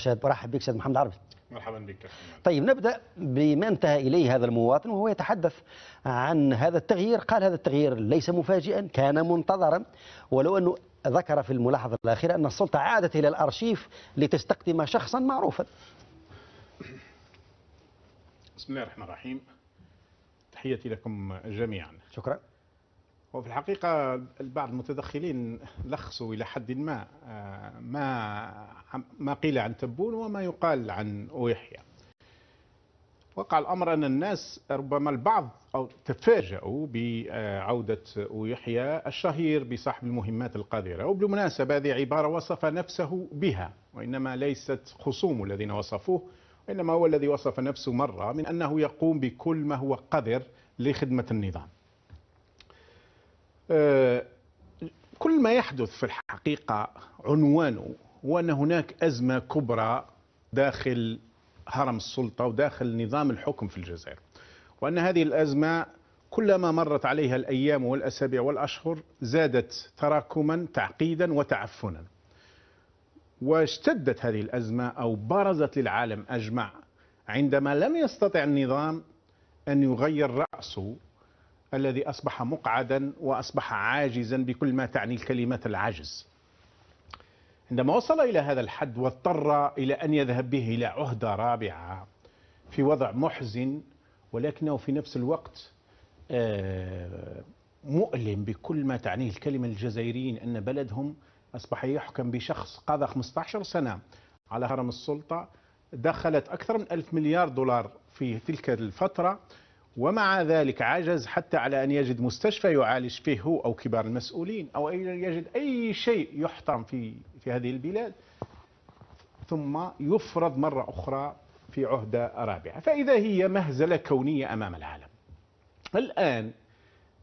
شاد برحب بك شاد محمد عربي مرحبا بك طيب نبدا بما انتهى اليه هذا المواطن وهو يتحدث عن هذا التغيير قال هذا التغيير ليس مفاجئا كان منتظرا ولو انه ذكر في الملاحظه الاخيره ان السلطه عادت الى الارشيف لتستقدم شخصا معروفا بسم الله الرحمن الرحيم تحياتي لكم جميعا شكرا وفي الحقيقة البعض المتدخلين لخصوا إلى حد ما آه، ما ما قيل عن تبون وما يقال عن أويحيا وقع الأمر أن الناس ربما البعض أو تفاجأوا بعودة أويحيا الشهير بصاحب المهمات القذرة وبالمناسبة هذه عبارة وصف نفسه بها وإنما ليست خصومه الذين وصفوه وإنما هو الذي وصف نفسه مرة من أنه يقوم بكل ما هو قذر لخدمة النظام آه، كل ما يحدث في الحقيقة عنوانه هو أن هناك أزمة كبرى داخل هرم السلطة وداخل نظام الحكم في الجزائر وأن هذه الأزمة كلما مرت عليها الأيام والأسابيع والأشهر زادت تراكما تعقيدا وتعفنا واشتدت هذه الأزمة أو برزت للعالم أجمع عندما لم يستطع النظام أن يغير رأسه الذي أصبح مقعدا وأصبح عاجزا بكل ما تعني كلمة العجز عندما وصل إلى هذا الحد واضطر إلى أن يذهب به إلى عهدة رابعة في وضع محزن ولكنه في نفس الوقت آه، مؤلم بكل ما تعنيه الكلمة الجزائريين أن بلدهم أصبح يحكم بشخص قضى 15 سنة على هرم السلطة دخلت أكثر من ألف مليار دولار في تلك الفترة ومع ذلك عجز حتى على أن يجد مستشفى يعالج فيه هو أو كبار المسؤولين أو أن يجد أي شيء يحترم في, في هذه البلاد ثم يفرض مرة أخرى في عهدة رابعة فإذا هي مهزلة كونية أمام العالم الآن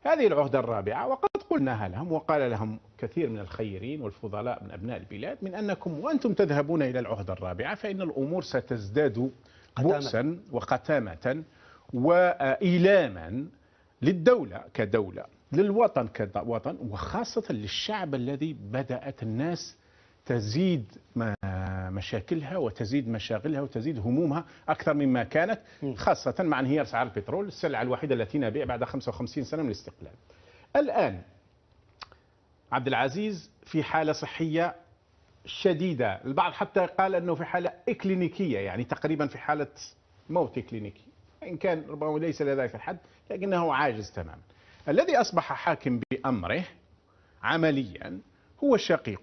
هذه العهدة الرابعة وقد قلناها لهم وقال لهم كثير من الخيرين والفضلاء من أبناء البلاد من أنكم وأنتم تذهبون إلى العهدة الرابعة فإن الأمور ستزداد بؤسا وقتامة وإيلاما للدولة كدولة للوطن كوطن وخاصة للشعب الذي بدأت الناس تزيد مشاكلها وتزيد مشاغلها وتزيد همومها أكثر مما كانت خاصة مع انهيار أسعار البترول السلعة الوحيدة التي نبيع بعد 55 سنة من الاستقلال الآن عبد العزيز في حالة صحية شديدة البعض حتى قال أنه في حالة إكلينيكية يعني تقريبا في حالة موت إكلينيكي إن كان ربما ليس لذلك الحد لكنه عاجز تماما الذي أصبح حاكم بأمره عمليا هو الشقيق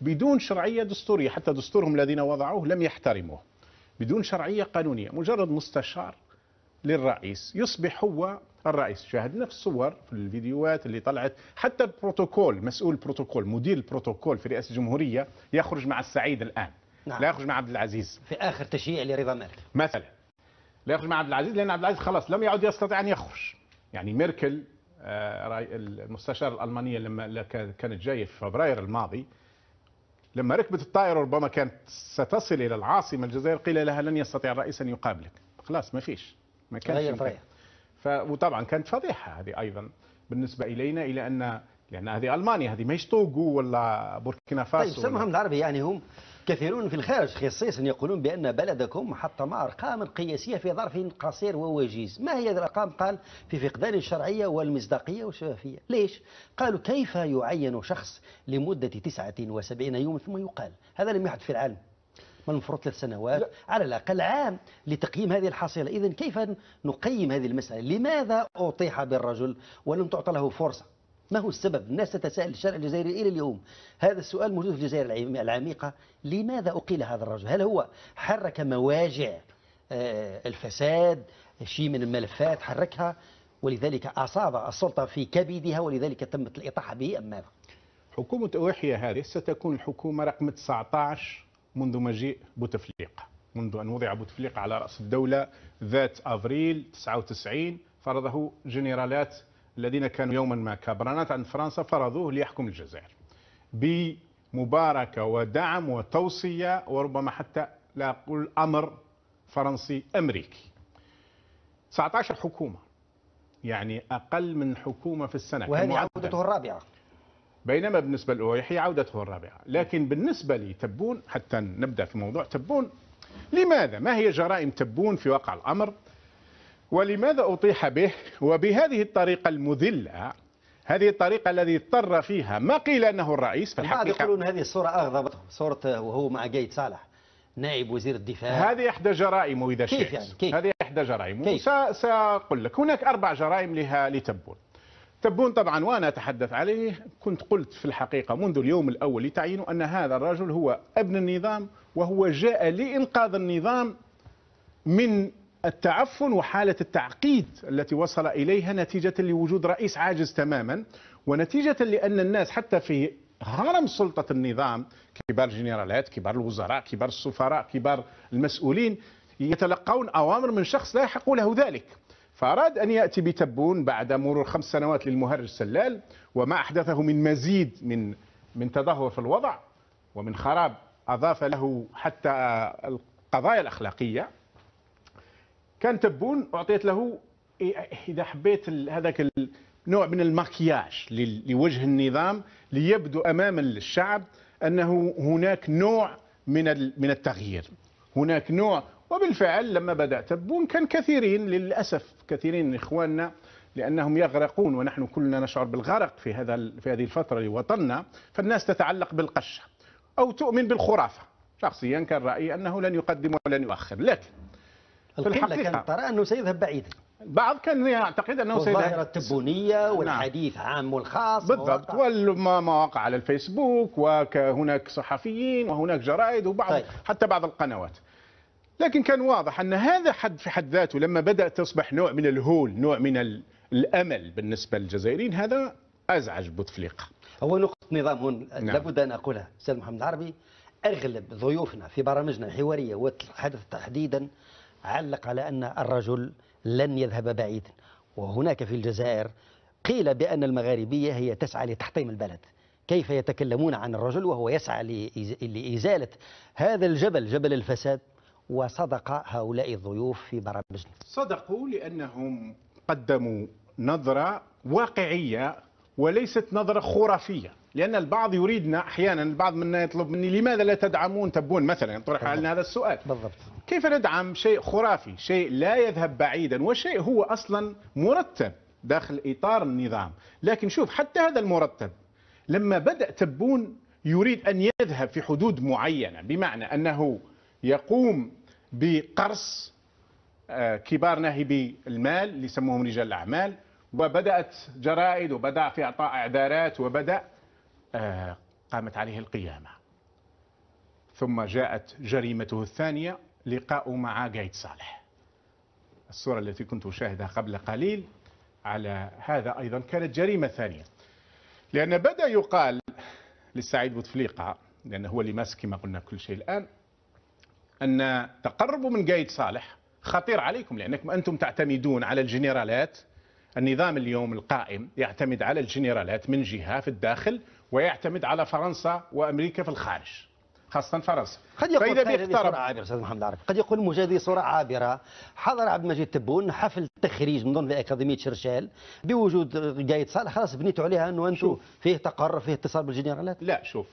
بدون شرعية دستورية حتى دستورهم الذين وضعوه لم يحترموه بدون شرعية قانونية مجرد مستشار للرئيس يصبح هو الرئيس شاهدنا في الصور في الفيديوهات اللي طلعت حتى البروتوكول مسؤول البروتوكول مدير البروتوكول في رئاسة الجمهورية يخرج مع السعيد الآن نعم. لا يخرج مع عبد العزيز في آخر تشييع لرضا مالك مثلا لا يخرج مع عبد العزيز لان عبد العزيز خلاص لم يعد يستطيع ان يخرج يعني ميركل آه، المستشاره الالمانيه لما كانت جايه في فبراير الماضي لما ركبت الطائره ربما كانت ستصل الى العاصمه الجزائر قيل لها لن يستطيع الرئيس ان يقابلك خلاص ما فيش ما كانش ف... وطبعا كانت فضيحه هذه ايضا بالنسبه الينا الى ان لان هذه المانيا هذه ماهيش طوغو ولا بوركينا فاسو طيب سمهم العربي يعني هم كثيرون في الخارج خصيصا يقولون بأن بلدكم حطم أرقاما قياسية في ظرف قصير ووجيز ما هي هذه الأرقام قال في فقدان الشرعية والمصداقية والشفافية ليش؟ قالوا كيف يعين شخص لمدة 79 يوم ثم يقال هذا لم يحدث في العالم من المفروض ثلاث سنوات لا. على الأقل عام لتقييم هذه الحصيلة إذا كيف نقيم هذه المسألة لماذا أطيح بالرجل ولم تعطى له فرصة ما هو السبب الناس تتساءل الشارع الجزائري إلى اليوم هذا السؤال موجود في الجزائر العميقة لماذا أقيل هذا الرجل هل هو حرك مواجع آه، الفساد شيء من الملفات حركها ولذلك أصاب السلطة في كبدها ولذلك تمت الإطاحة به أم ماذا حكومة أوحية هذه ستكون الحكومة رقم 19 منذ مجيء بوتفليقة منذ أن وضع بوتفليقة على رأس الدولة ذات أفريل 99 فرضه جنرالات الذين كانوا يوما ما كبرانات عند فرنسا فرضوه ليحكم الجزائر بمباركة ودعم وتوصية وربما حتى لا أقول أمر فرنسي أمريكي 19 حكومة يعني أقل من حكومة في السنة وهذه عودته الرابعة بينما بالنسبة لأويحي عودته الرابعة لكن بالنسبة لتبون حتى نبدأ في موضوع تبون لماذا ما هي جرائم تبون في واقع الأمر ولماذا أطيح به وبهذه الطريقة المذلة هذه الطريقة الذي اضطر فيها ما قيل أنه الرئيس في الحقيقة يقولون هذه الصورة أغضبتهم صورة وهو مع قايد صالح نائب وزير الدفاع هذه إحدى جرائمه إذا كيف يعني كيف؟ هذه إحدى جرائمه كيف؟ سأقول لك هناك أربع جرائم لها لتبون تبون طبعا وأنا أتحدث عليه كنت قلت في الحقيقة منذ اليوم الأول لتعيينه أن هذا الرجل هو ابن النظام وهو جاء لإنقاذ النظام من التعفن وحالة التعقيد التي وصل إليها نتيجة لوجود رئيس عاجز تماما ونتيجة لأن الناس حتى في هرم سلطة النظام كبار الجنرالات كبار الوزراء كبار السفراء كبار المسؤولين يتلقون أوامر من شخص لا يحق له ذلك فأراد أن يأتي بتبون بعد مرور خمس سنوات للمهرج سلال وما أحدثه من مزيد من من تدهور في الوضع ومن خراب أضاف له حتى القضايا الأخلاقية كان تبون اعطيت له اذا حبيت هذاك النوع من الماكياج لوجه النظام ليبدو امام الشعب انه هناك نوع من من التغيير هناك نوع وبالفعل لما بدا تبون كان كثيرين للاسف كثيرين من اخواننا لانهم يغرقون ونحن كلنا نشعر بالغرق في هذا في هذه الفتره لوطننا فالناس تتعلق بالقشه او تؤمن بالخرافه شخصيا كان رايي انه لن يقدم ولن يؤخر لكن القلة كان ترى أنه سيذهب بعيدا البعض كان يعتقد انه سيذهب الظاهره التبونيه نعم. والحديث نعم. عام والخاص بالضبط والمواقع على الفيسبوك وهناك صحفيين وهناك جرائد وبعض طيب. حتى بعض القنوات لكن كان واضح ان هذا حد في حد ذاته لما بدا تصبح نوع من الهول نوع من الامل بالنسبه للجزائريين هذا ازعج بوتفليقه هو نقطه نظام هون نعم. لابد ان اقولها استاذ محمد العربي اغلب ضيوفنا في برامجنا الحواريه والحدث تحديدا علق على أن الرجل لن يذهب بعيدا وهناك في الجزائر قيل بأن المغاربية هي تسعى لتحطيم البلد كيف يتكلمون عن الرجل وهو يسعى لإزالة هذا الجبل جبل الفساد وصدق هؤلاء الضيوف في برامجنا صدقوا لأنهم قدموا نظرة واقعية وليست نظرة خرافية لان البعض يريدنا احيانا البعض منا يطلب مني لماذا لا تدعمون تبون مثلا طرح علينا هذا السؤال بالضبط كيف ندعم شيء خرافي شيء لا يذهب بعيدا وشيء هو اصلا مرتب داخل اطار النظام لكن شوف حتى هذا المرتب لما بدا تبون يريد ان يذهب في حدود معينه بمعنى انه يقوم بقرص آه، كبار ناهبي المال اللي يسموهم رجال الاعمال وبدات جرائد وبدا في اعطاء اعذارات وبدا آه، قامت عليه القيامة ثم جاءت جريمته الثانية لقاء مع قايد صالح الصورة التي كنت أشاهدها قبل قليل على هذا أيضا كانت جريمة ثانية لأن بدأ يقال لسعيد بوتفليقة لأنه هو اللي ماسك كما قلنا كل شيء الآن أن تقربوا من قايد صالح خطير عليكم لأنكم أنتم تعتمدون على الجنرالات النظام اليوم القائم يعتمد على الجنرالات من جهة في الداخل ويعتمد على فرنسا وامريكا في الخارج خاصه فرنسا قد يقول صوره عابره استاذ محمد عارف قد يقول المجادي صوره عابره حضر عبد المجيد تبون حفل تخريج من ضمن اكاديميه شرشال بوجود قايد صالح خلاص بنيتوا عليها انه انتم فيه تقرر فيه اتصال بالجنرالات لا شوف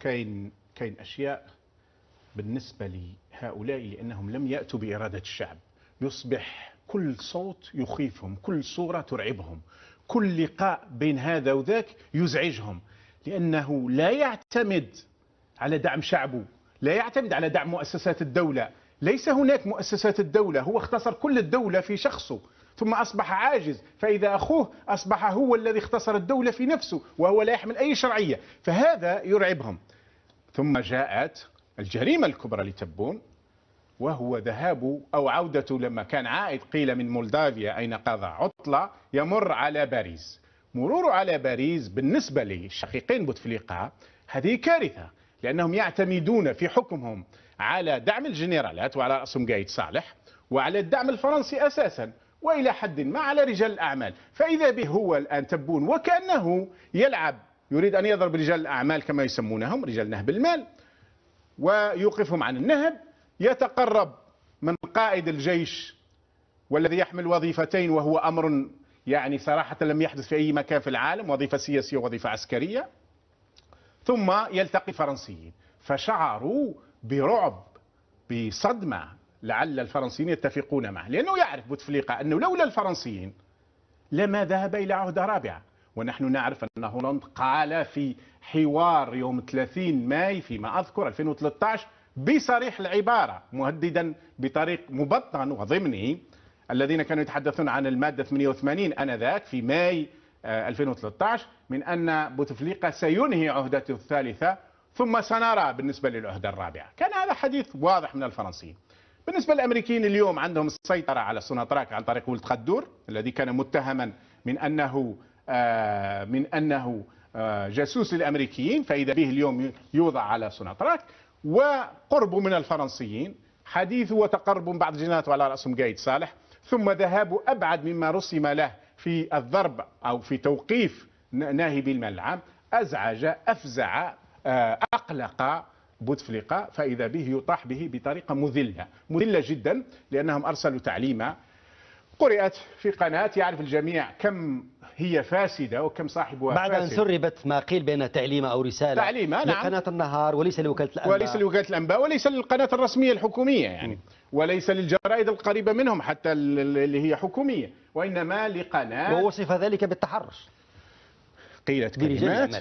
كاين كاين اشياء بالنسبه لهؤلاء لانهم لم ياتوا باراده الشعب يصبح كل صوت يخيفهم كل صوره ترعبهم كل لقاء بين هذا وذاك يزعجهم لأنه لا يعتمد على دعم شعبه لا يعتمد على دعم مؤسسات الدولة ليس هناك مؤسسات الدولة هو اختصر كل الدولة في شخصه ثم أصبح عاجز فإذا أخوه أصبح هو الذي اختصر الدولة في نفسه وهو لا يحمل أي شرعية فهذا يرعبهم ثم جاءت الجريمة الكبرى لتبون وهو ذهاب أو عودته لما كان عائد قيل من مولدافيا أين قضى عطلة يمر على باريس مروره على باريس بالنسبة للشقيقين بوتفليقة هذه كارثة لأنهم يعتمدون في حكمهم على دعم الجنرالات وعلى رأسهم قايد صالح وعلى الدعم الفرنسي أساسا وإلى حد ما على رجال الأعمال فإذا به هو الآن تبون وكأنه يلعب يريد أن يضرب رجال الأعمال كما يسمونهم رجال نهب المال ويوقفهم عن النهب يتقرب من قائد الجيش والذي يحمل وظيفتين وهو أمر يعني صراحة لم يحدث في أي مكان في العالم وظيفة سياسية ووظيفة عسكرية ثم يلتقي فرنسيين فشعروا برعب بصدمة لعل الفرنسيين يتفقون معه لأنه يعرف بوتفليقة أنه لولا الفرنسيين لما ذهب إلى عهدة رابعة ونحن نعرف أن هولندا قال في حوار يوم 30 ماي فيما أذكر 2013 بصريح العبارة مهددا بطريق مبطن وضمني الذين كانوا يتحدثون عن المادة 88 أنذاك في ماي 2013 آه، من أن بوتفليقة سينهي عهدته الثالثة ثم سنرى بالنسبة للعهدة الرابعة كان هذا حديث واضح من الفرنسيين بالنسبة للأمريكيين اليوم عندهم السيطرة على سوناتراك عن طريق ولد خدور الذي كان متهما من أنه آه، من أنه آه، جاسوس للأمريكيين فإذا به اليوم يوضع على سوناتراك وقرب من الفرنسيين حديث وتقرب بعض الجنات على رأسهم قايد صالح ثم ذهاب أبعد مما رسم له في الضرب أو في توقيف ناهب الملعب أزعج أفزع آه، أقلق بوتفليقة فإذا به يطاح به بطريقة مذلة مذلة جدا لأنهم أرسلوا تعليمة قرأت في قناة يعرف الجميع كم هي فاسدة وكم صاحبها بعد فاسد. أن سربت ما قيل بين تعليمة أو رسالة تعليمة نعم لقناة النهار وليس لوكالة الأنباء وليس لوكالة الأنباء وليس للقناة الرسمية الحكومية يعني وليس للجرائد القريبة منهم حتى اللي هي حكومية وإنما لقناة ووصف ذلك بالتحرش قيلت كلمات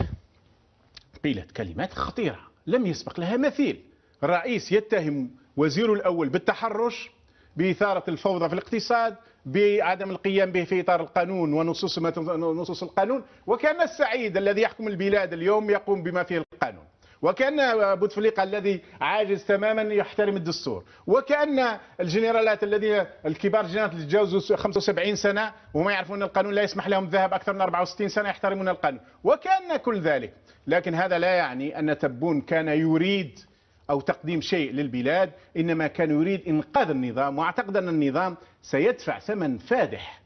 قيلت كلمات خطيرة لم يسبق لها مثيل رئيس يتهم وزير الأول بالتحرش بإثارة الفوضى في الاقتصاد بعدم القيام به في إطار القانون ونصوص ما نصوص القانون وكان السعيد الذي يحكم البلاد اليوم يقوم بما فيه القانون وكان بوتفليقة الذي عاجز تماما يحترم الدستور وكان الجنرالات الذين الكبار جنرالات اللي تجاوزوا 75 سنة وما يعرفون القانون لا يسمح لهم الذهاب أكثر من 64 سنة يحترمون القانون وكان كل ذلك لكن هذا لا يعني أن تبون كان يريد أو تقديم شيء للبلاد إنما كان يريد إنقاذ النظام وأعتقد أن النظام سيدفع ثمن فادح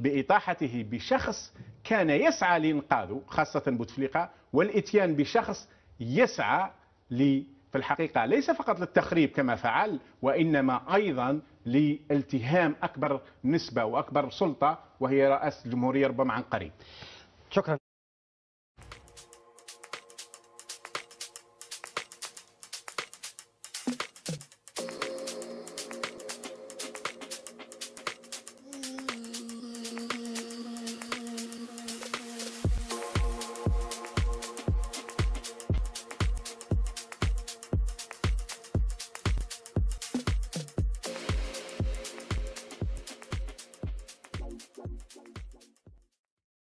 بإطاحته بشخص كان يسعى لإنقاذه خاصة بوتفليقة والإتيان بشخص يسعى لي في الحقيقة ليس فقط للتخريب كما فعل وإنما أيضا لالتهام أكبر نسبة وأكبر سلطة وهي رئاسة الجمهورية ربما عن قريب شكرا